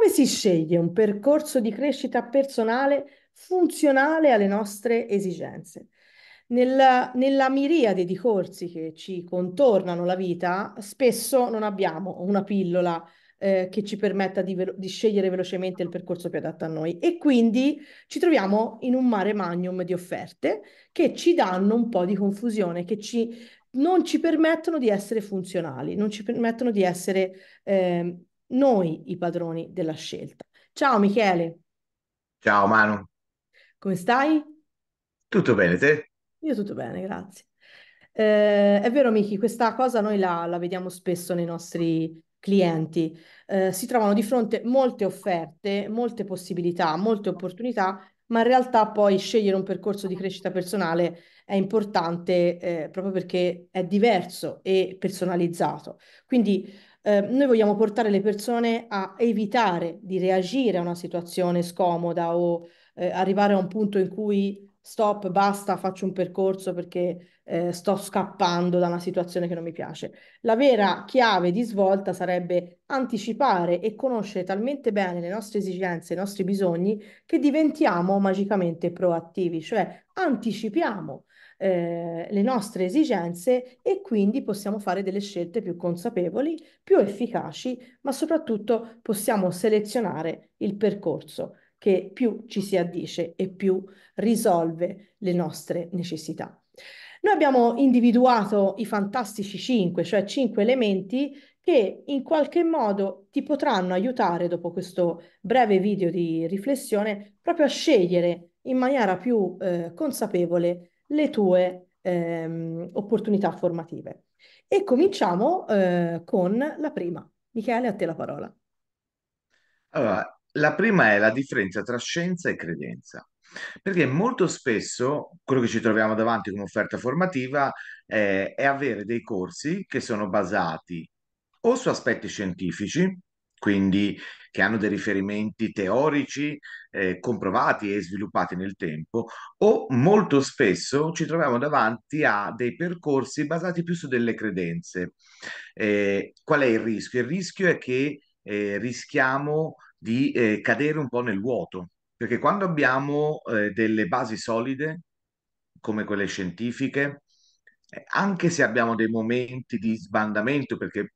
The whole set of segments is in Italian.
Come si sceglie un percorso di crescita personale funzionale alle nostre esigenze? Nella, nella, miriade di corsi che ci contornano la vita, spesso non abbiamo una pillola eh, che ci permetta di, velo- di, scegliere velocemente il percorso più adatto a noi e quindi ci troviamo in un mare magnum di offerte che ci danno un po' di confusione, che ci, non ci permettono di essere funzionali, non ci permettono di essere eh, noi i padroni della scelta. Ciao Michele. Ciao Manu. Come stai? Tutto bene, te? Io tutto bene, grazie. Eh, è vero, Michi, questa cosa noi la, la vediamo spesso nei nostri clienti. Eh, si trovano di fronte molte offerte, molte possibilità, molte opportunità, ma in realtà poi scegliere un percorso di crescita personale è importante eh, proprio perché è diverso e personalizzato. Quindi eh, noi vogliamo portare le persone a evitare di reagire a una situazione scomoda o eh, arrivare a un punto in cui stop, basta, faccio un percorso perché eh, sto scappando da una situazione che non mi piace. La vera chiave di svolta sarebbe anticipare e conoscere talmente bene le nostre esigenze, i nostri bisogni, che diventiamo magicamente proattivi, cioè anticipiamo eh, le nostre esigenze e quindi possiamo fare delle scelte più consapevoli, più efficaci, ma soprattutto possiamo selezionare il percorso che più ci si addice e più risolve le nostre necessità. Noi abbiamo individuato i fantastici cinque, cioè cinque elementi che in qualche modo ti potranno aiutare dopo questo breve video di riflessione proprio a scegliere in maniera più eh, consapevole le tue ehm, opportunità formative. E cominciamo eh, con la prima. Michele, a te la parola. Allora, la prima è la differenza tra scienza e credenza. Perché molto spesso quello che ci troviamo davanti come offerta formativa eh, è avere dei corsi che sono basati o su aspetti scientifici, quindi che hanno dei riferimenti teorici eh, comprovati e sviluppati nel tempo, o molto spesso ci troviamo davanti a dei percorsi basati più su delle credenze. Eh, qual è il rischio? Il rischio è che eh, rischiamo di eh, cadere un po' nel vuoto, perché quando abbiamo eh, delle basi solide, come quelle scientifiche, eh, anche se abbiamo dei momenti di sbandamento, perché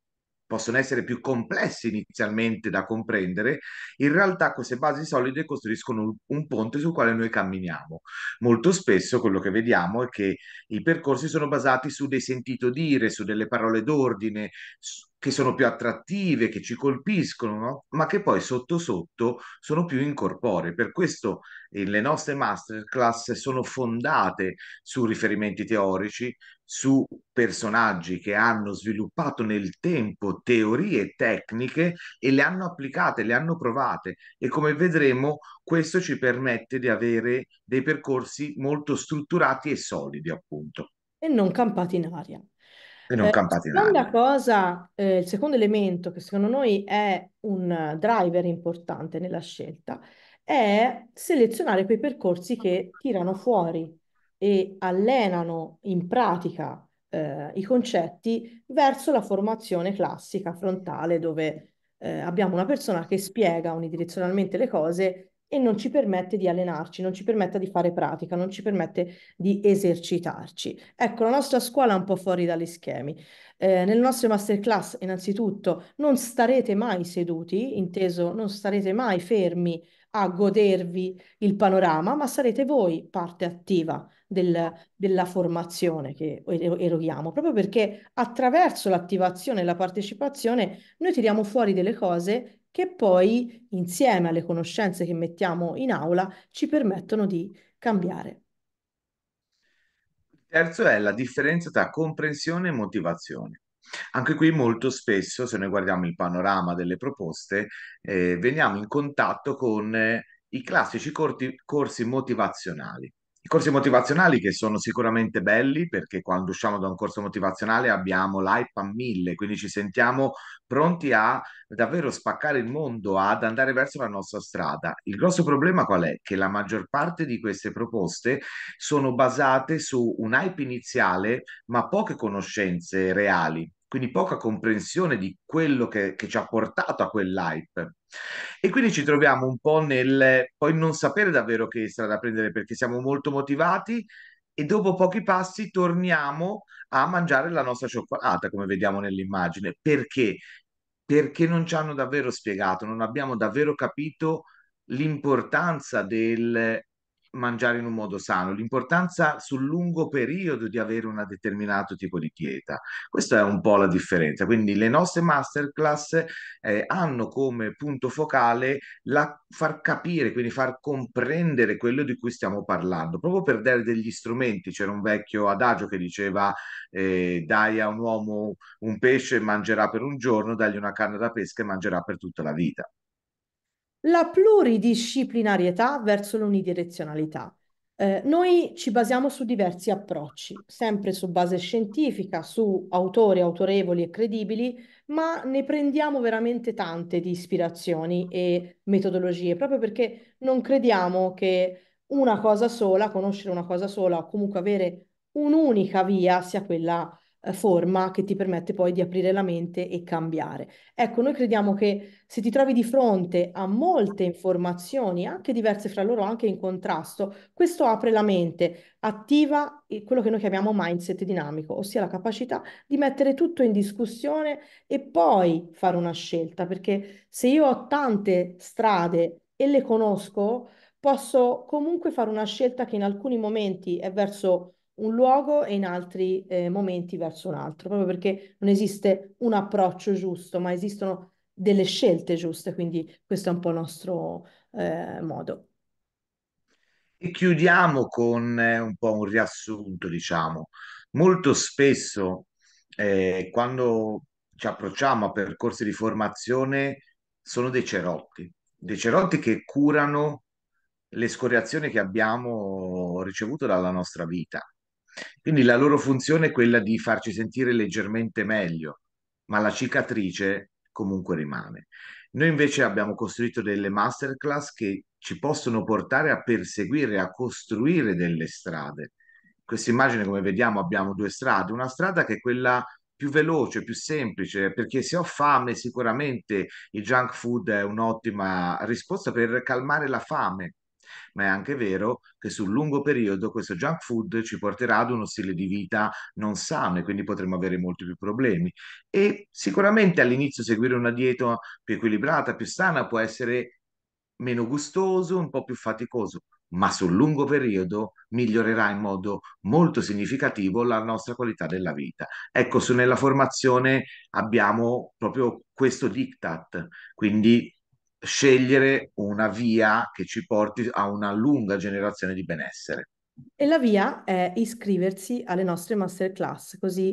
possono essere più complessi inizialmente da comprendere, in realtà queste basi solide costruiscono un ponte sul quale noi camminiamo. Molto spesso quello che vediamo è che i percorsi sono basati su dei sentito dire, su delle parole d'ordine, su che sono più attrattive, che ci colpiscono, no? ma che poi sotto sotto sono più incorporee. Per questo eh, le nostre masterclass sono fondate su riferimenti teorici, su personaggi che hanno sviluppato nel tempo teorie tecniche e le hanno applicate, le hanno provate e come vedremo questo ci permette di avere dei percorsi molto strutturati e solidi, appunto. E non campati in aria. E non eh, campate in seconda aria. cosa, eh, il secondo elemento che secondo noi è un driver importante nella scelta è selezionare quei percorsi che tirano fuori e allenano in pratica eh, i concetti verso la formazione classica frontale dove eh, abbiamo una persona che spiega unidirezionalmente le cose e non ci permette di allenarci, non ci permette di fare pratica, non ci permette di esercitarci. Ecco, la nostra scuola è un po' fuori dagli schemi. Eh, nelle nostre masterclass, innanzitutto, non starete mai seduti, inteso, non starete mai fermi a godervi il panorama, ma sarete voi parte attiva del, della formazione che eroghiamo, proprio perché attraverso l'attivazione e la partecipazione noi tiriamo fuori delle cose che poi insieme alle conoscenze che mettiamo in aula ci permettono di cambiare. terzo è la differenza tra comprensione e motivazione. Anche qui molto spesso, se noi guardiamo il panorama delle proposte, eh, veniamo in contatto con eh, i classici corti, corsi motivazionali i corsi motivazionali che sono sicuramente belli perché quando usciamo da un corso motivazionale abbiamo l'hype a mille, quindi ci sentiamo pronti a davvero spaccare il mondo, ad andare verso la nostra strada. Il grosso problema qual è? Che la maggior parte di queste proposte sono basate su un hype iniziale ma poche conoscenze reali quindi poca comprensione di quello che, che ci ha portato a quell'hype. E quindi ci troviamo un po' nel poi non sapere davvero che strada prendere perché siamo molto motivati e dopo pochi passi torniamo a mangiare la nostra cioccolata, come vediamo nell'immagine. Perché? Perché non ci hanno davvero spiegato, non abbiamo davvero capito l'importanza del mangiare in un modo sano, l'importanza sul lungo periodo di avere un determinato tipo di dieta. Questa è un po' la differenza. Quindi le nostre masterclass eh, hanno come punto focale la, far capire, quindi far comprendere quello di cui stiamo parlando, proprio per dare degli strumenti. C'era un vecchio adagio che diceva eh, dai a un uomo un pesce e mangerà per un giorno, dagli una canna da pesca e mangerà per tutta la vita la pluridisciplinarietà verso l'unidirezionalità. Eh, noi ci basiamo su diversi approcci, sempre su base scientifica, su autori autorevoli e credibili, ma ne prendiamo veramente tante di ispirazioni e metodologie, proprio perché non crediamo che una cosa sola, conoscere una cosa sola o comunque avere un'unica via sia quella eh, forma che ti permette poi di aprire la mente e cambiare. Ecco, noi crediamo che se ti trovi di fronte a molte informazioni, anche diverse fra loro, anche in contrasto, questo apre la mente, attiva eh, quello che noi chiamiamo mindset dinamico, ossia la capacità di mettere tutto in discussione e poi fare una scelta, perché se io ho tante strade e le conosco, posso comunque fare una scelta che in alcuni momenti è verso un luogo e in altri eh, momenti verso un altro, proprio perché non esiste un approccio giusto, ma esistono delle scelte giuste, quindi questo è un po' il nostro eh, modo. E chiudiamo con eh, un po' un riassunto, diciamo. Molto spesso eh, quando ci approcciamo a percorsi di formazione sono dei cerotti, dei cerotti che curano le scoriazioni che abbiamo ricevuto dalla nostra vita. Quindi la loro funzione è quella di farci sentire leggermente meglio, ma la cicatrice comunque rimane. Noi invece abbiamo costruito delle masterclass che ci possono portare a perseguire, a costruire delle strade. Questa immagine, come vediamo, abbiamo due strade. Una strada che è quella più veloce, più semplice, perché se ho fame sicuramente il junk food è un'ottima risposta per calmare la fame, ma è anche vero che sul lungo periodo questo junk food ci porterà ad uno stile di vita non sano e quindi potremo avere molti più problemi. E sicuramente all'inizio seguire una dieta più equilibrata, più sana può essere meno gustoso, un po' più faticoso, ma sul lungo periodo migliorerà in modo molto significativo la nostra qualità della vita. Ecco, su nella formazione abbiamo proprio questo diktat, quindi scegliere una via che ci porti a una lunga generazione di benessere. E la via è iscriversi alle nostre masterclass, così